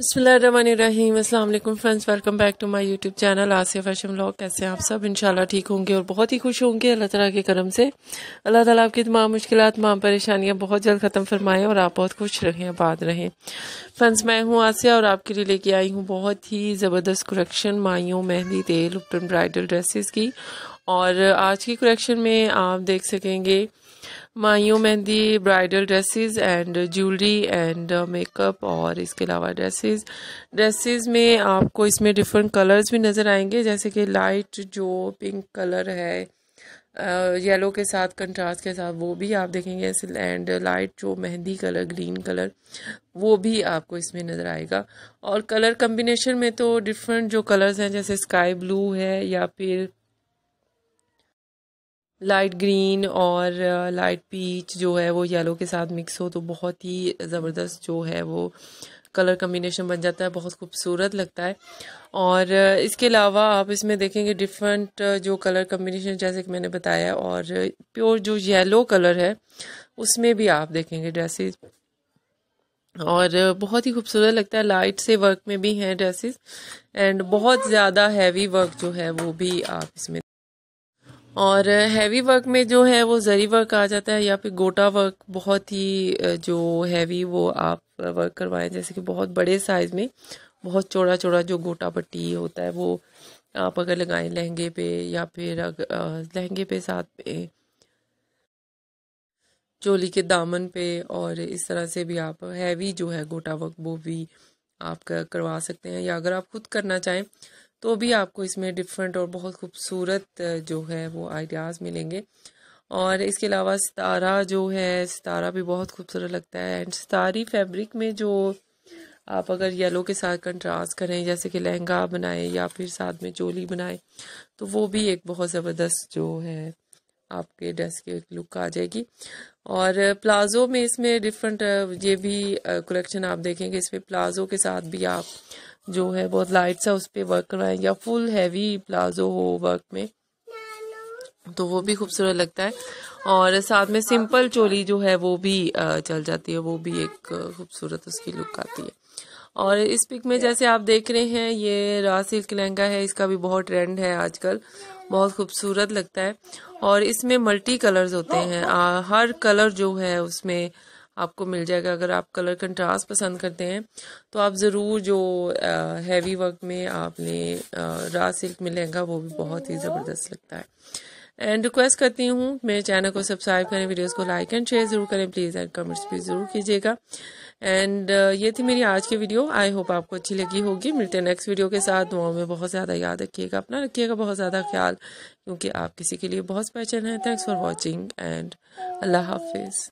बसमीम अल्लाम friends welcome back to my YouTube channel Asiya fashion blog कैसे आप सब इंशाल्लाह ठीक होंगे और बहुत ही खुश होंगे अल्लाह ताला के करम से अल्लाह ताला आपकी तमाम मुश्किल तमाम परेशानियां बहुत जल्द ख़त्म फरमाएं और आप बहुत खुश रहें आबाद रहें फ्रेंड्स मैं हूँ आसिया और आपके लिए लेके आई हूँ बहुत ही ज़बरदस्त कलेक्शन माइयों मेहंदी तेल उपटन ब्राइडल ड्रेसिस की और आज की कुरेक्शन में आप देख सकेंगे माइयों mehndi bridal dresses and jewellery and makeup और इसके अलावा ड्रेसेस ड्रेसेस में आपको इसमें डिफरेंट कलर्स भी नज़र आएंगे जैसे कि लाइट जो पिंक कलर है येलो uh, के साथ कंट्रास्ट के साथ वो भी आप देखेंगे एंड लाइट जो मेहंदी कलर ग्रीन कलर वो भी आपको इसमें नज़र आएगा और कलर कम्बिनेशन में तो डिफरेंट जो कलर्स हैं जैसे स्काई ब्लू है या फिर लाइट ग्रीन और लाइट uh, पीच जो है वो येलो के साथ मिक्स हो तो बहुत ही ज़बरदस्त जो है वो कलर कम्बिनेशन बन जाता है बहुत खूबसूरत लगता है और uh, इसके अलावा आप इसमें देखेंगे डिफरेंट uh, जो कलर कम्बिनेशन जैसे कि मैंने बताया और प्योर जो येलो कलर है उसमें भी आप देखेंगे ड्रेसेस और बहुत ही खूबसूरत लगता है लाइट से वर्क में भी हैं ड्रेसेस एंड बहुत ज़्यादा हैवी वर्क जो है वो भी आप इसमें और हैवी वर्क में जो है वो जरी वर्क आ जाता है या फिर गोटा वर्क बहुत ही जो हैवी वो आप वर्क करवाएं जैसे कि बहुत बड़े साइज में बहुत चौड़ा चौड़ा जो गोटा पट्टी होता है वो आप अगर लगाएं लहंगे पे या फिर लहंगे पे साथ में चोली के दामन पे और इस तरह से भी आप हैवी जो है गोटा वर्क वो भी आप करवा सकते हैं या अगर आप खुद करना चाहें तो भी आपको इसमें डिफरेंट और बहुत खूबसूरत जो है वो आइडियाज़ मिलेंगे और इसके अलावा सितारा जो है सितारा भी बहुत खूबसूरत लगता है एंड सितारी फैब्रिक में जो आप अगर येलो के साथ कंट्रास्ट करें जैसे कि लहंगा बनाएं या फिर साथ में चोली बनाएं तो वो भी एक बहुत ज़बरदस्त जो है आपके ड्रेस के एक लुक आ जाएगी और प्लाज़ो में इसमें डिफरेंट ये भी कलेक्शन आप देखेंगे इसमें प्लाज़ो के साथ भी आप जो है बहुत लाइट सा उस पर वर्क करवाएं या फुल हैवी प्लाजो हो वर्क में तो वो भी खूबसूरत लगता है और साथ में सिंपल चोली जो है वो भी चल जाती है वो भी एक खूबसूरत उसकी लुक आती है और इस पिक में जैसे आप देख रहे हैं ये रासिल्क लहंगा है इसका भी बहुत ट्रेंड है आजकल बहुत खूबसूरत लगता है और इसमें मल्टी कलर्स होते हैं आ, हर कलर जो है उसमें आपको मिल जाएगा अगर आप कलर कंट्रास्ट पसंद करते हैं तो आप ज़रूर जो आ, हैवी वर्क में आपने रा सिल्क में लहंगा वो भी बहुत ही ज़बरदस्त लगता है एंड रिक्वेस्ट करती हूँ मेरे चैनल को सब्सक्राइब करें वीडियोस को लाइक एंड शेयर ज़रूर करें प्लीज़ एंड कमेंट्स भी ज़रूर कीजिएगा एंड ये थी मेरी आज की वीडियो आई होप आपको अच्छी लगी होगी मिलते हैं नेक्स्ट वीडियो के साथ दुआओं में बहुत ज़्यादा याद रखिएगा अपना रखिएगा बहुत ज़्यादा ख्याल क्योंकि आप किसी के लिए बहुत स्पेशल हैं थैंक्स फॉर वॉचिंग एंड अल्लाह हाफिज़